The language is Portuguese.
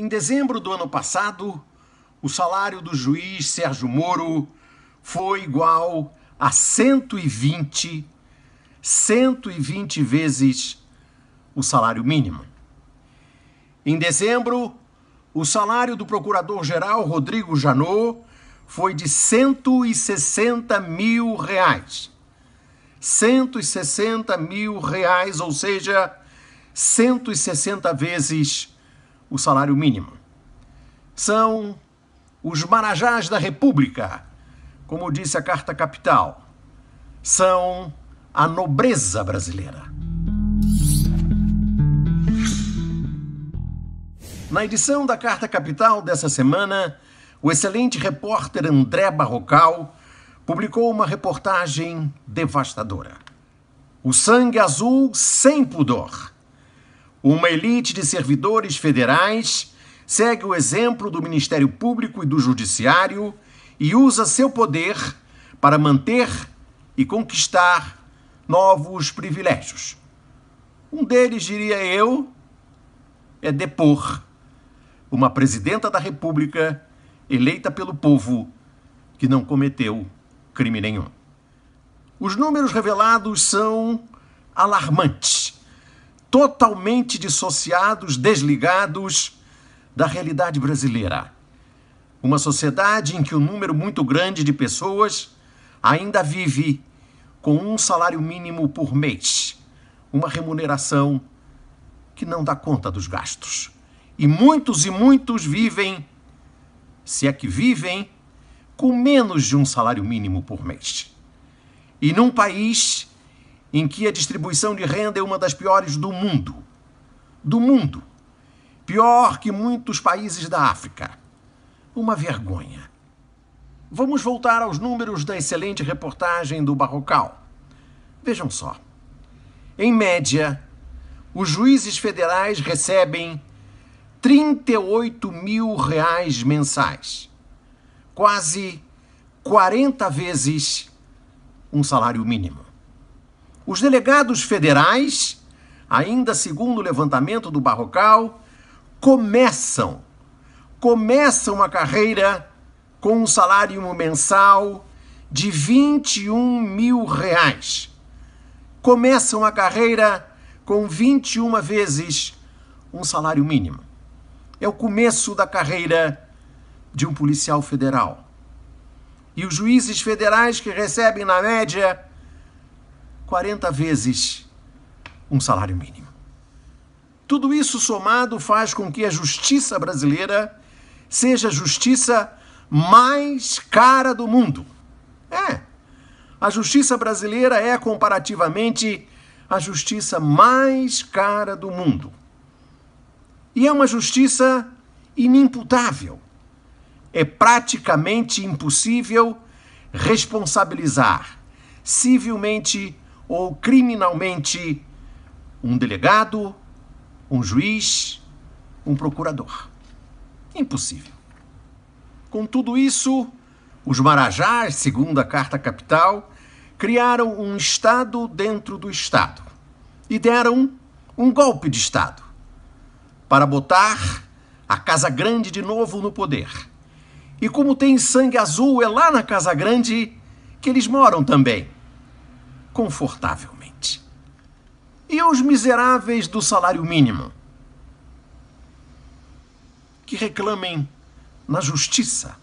Em dezembro do ano passado, o salário do juiz Sérgio Moro foi igual a 120, 120 vezes o salário mínimo. Em dezembro, o salário do procurador-geral Rodrigo Janot foi de 160 mil reais. 160 mil reais, ou seja, 160 vezes o salário mínimo. São os marajás da República, como disse a Carta Capital. São a nobreza brasileira. Na edição da Carta Capital dessa semana, o excelente repórter André Barrocal publicou uma reportagem devastadora. O sangue azul sem pudor uma elite de servidores federais segue o exemplo do Ministério Público e do Judiciário e usa seu poder para manter e conquistar novos privilégios. Um deles, diria eu, é depor uma presidenta da República eleita pelo povo que não cometeu crime nenhum. Os números revelados são alarmantes totalmente dissociados, desligados da realidade brasileira. Uma sociedade em que um número muito grande de pessoas ainda vive com um salário mínimo por mês, uma remuneração que não dá conta dos gastos. E muitos e muitos vivem, se é que vivem, com menos de um salário mínimo por mês. E num país em que a distribuição de renda é uma das piores do mundo. Do mundo. Pior que muitos países da África. Uma vergonha. Vamos voltar aos números da excelente reportagem do Barrocal. Vejam só. Em média, os juízes federais recebem 38 mil reais mensais, quase 40 vezes um salário mínimo. Os delegados federais, ainda segundo o levantamento do Barrocal, começam começam a carreira com um salário mensal de 21 mil reais. Começam a carreira com 21 vezes um salário mínimo. É o começo da carreira de um policial federal. E os juízes federais que recebem, na média, 40 vezes um salário mínimo. Tudo isso somado faz com que a justiça brasileira seja a justiça mais cara do mundo. É. A justiça brasileira é comparativamente a justiça mais cara do mundo. E é uma justiça inimputável. É praticamente impossível responsabilizar civilmente ou criminalmente um delegado, um juiz, um procurador. Impossível. Com tudo isso, os Marajás, segundo a Carta Capital, criaram um Estado dentro do Estado e deram um golpe de Estado para botar a Casa Grande de novo no poder. E como tem sangue azul, é lá na Casa Grande que eles moram também confortavelmente. E aos miseráveis do salário mínimo, que reclamem na justiça